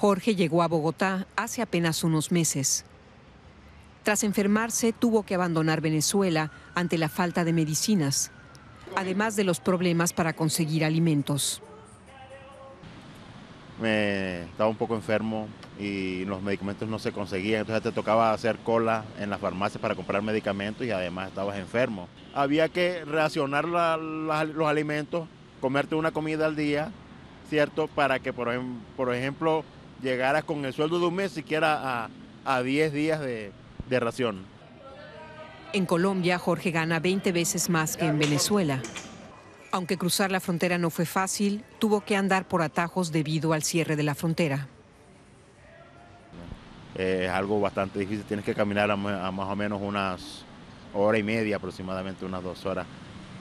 Jorge llegó a Bogotá hace apenas unos meses. Tras enfermarse, tuvo que abandonar Venezuela ante la falta de medicinas, además de los problemas para conseguir alimentos. estaba un poco enfermo y los medicamentos no se conseguían, entonces te tocaba hacer cola en las farmacias para comprar medicamentos y además estabas enfermo. Había que reaccionar los alimentos, comerte una comida al día, ¿cierto? Para que, por em, ejemplo, llegara con el sueldo de un mes siquiera a 10 días de, de ración. En Colombia, Jorge gana 20 veces más que en Venezuela. Aunque cruzar la frontera no fue fácil, tuvo que andar por atajos debido al cierre de la frontera. Eh, es algo bastante difícil, tienes que caminar a, más o menos unas hora y media, aproximadamente unas dos horas.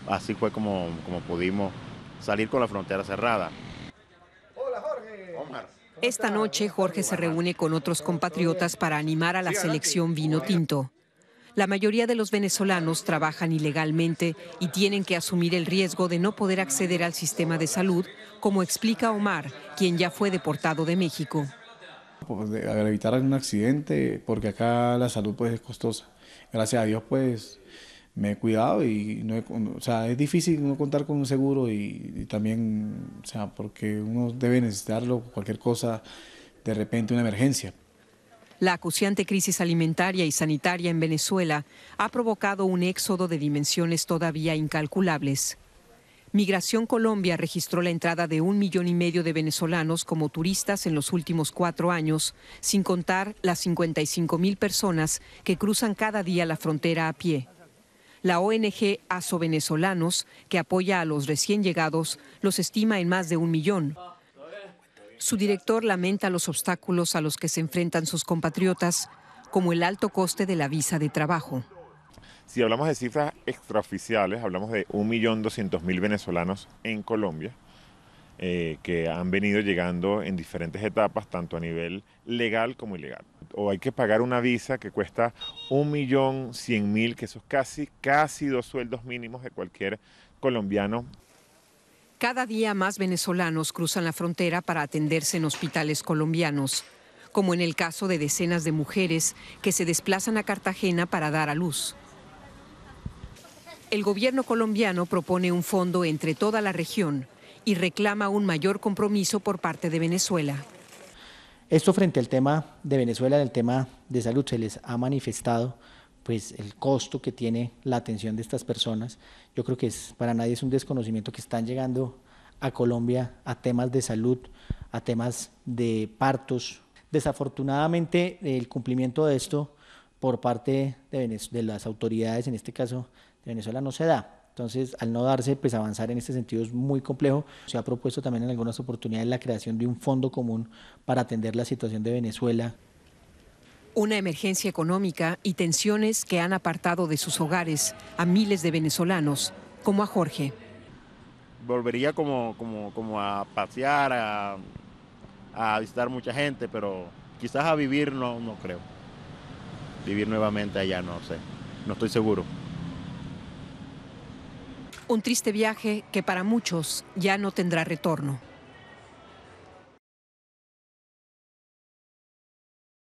Así fue como, como pudimos salir con la frontera cerrada. Esta noche Jorge se reúne con otros compatriotas para animar a la selección vino tinto. La mayoría de los venezolanos trabajan ilegalmente y tienen que asumir el riesgo de no poder acceder al sistema de salud, como explica Omar, quien ya fue deportado de México. Pues, evitar un accidente, porque acá la salud pues, es costosa. Gracias a Dios, pues me he cuidado y no o sea, es difícil no contar con un seguro y, también, o sea, porque uno debe necesitarlo, cualquier cosa, de repente una emergencia. La acuciante crisis alimentaria y sanitaria en Venezuela ha provocado un éxodo de dimensiones todavía incalculables. Migración Colombia registró la entrada de un millón y medio de venezolanos como turistas en los últimos cuatro años, sin contar las 55 mil personas que cruzan cada día la frontera a pie. La ONG ASO Venezolanos, que apoya a los recién llegados, los estima en más de un millón. Su director lamenta los obstáculos a los que se enfrentan sus compatriotas, como el alto coste de la visa de trabajo. Si hablamos de cifras extraoficiales, hablamos de 1.200.000 venezolanos en Colombia eh, que han venido llegando en diferentes etapas, tanto a nivel legal como ilegal o hay que pagar una visa que cuesta un millón cien mil, que eso es casi, casi dos sueldos mínimos de cualquier colombiano. Cada día más venezolanos cruzan la frontera para atenderse en hospitales colombianos, como en el caso de decenas de mujeres que se desplazan a Cartagena para dar a luz. El gobierno colombiano propone un fondo entre toda la región y reclama un mayor compromiso por parte de Venezuela. Esto frente al tema de Venezuela, del el tema de salud, se les ha manifestado pues el costo que tiene la atención de estas personas. Yo creo que es, para nadie es un desconocimiento que están llegando a Colombia a temas de salud, a temas de partos. Desafortunadamente el cumplimiento de esto por parte de, de las autoridades, en este caso de Venezuela, no se da. Entonces, al no darse, pues avanzar en este sentido es muy complejo. Se ha propuesto también en algunas oportunidades la creación de un fondo común para atender la situación de Venezuela. Una emergencia económica y tensiones que han apartado de sus hogares a miles de venezolanos, como a Jorge. Volvería como, a pasear, a, visitar mucha gente, pero quizás a vivir no, no creo. Vivir nuevamente allá, no sé, no estoy seguro. Un triste viaje que para muchos ya no tendrá retorno.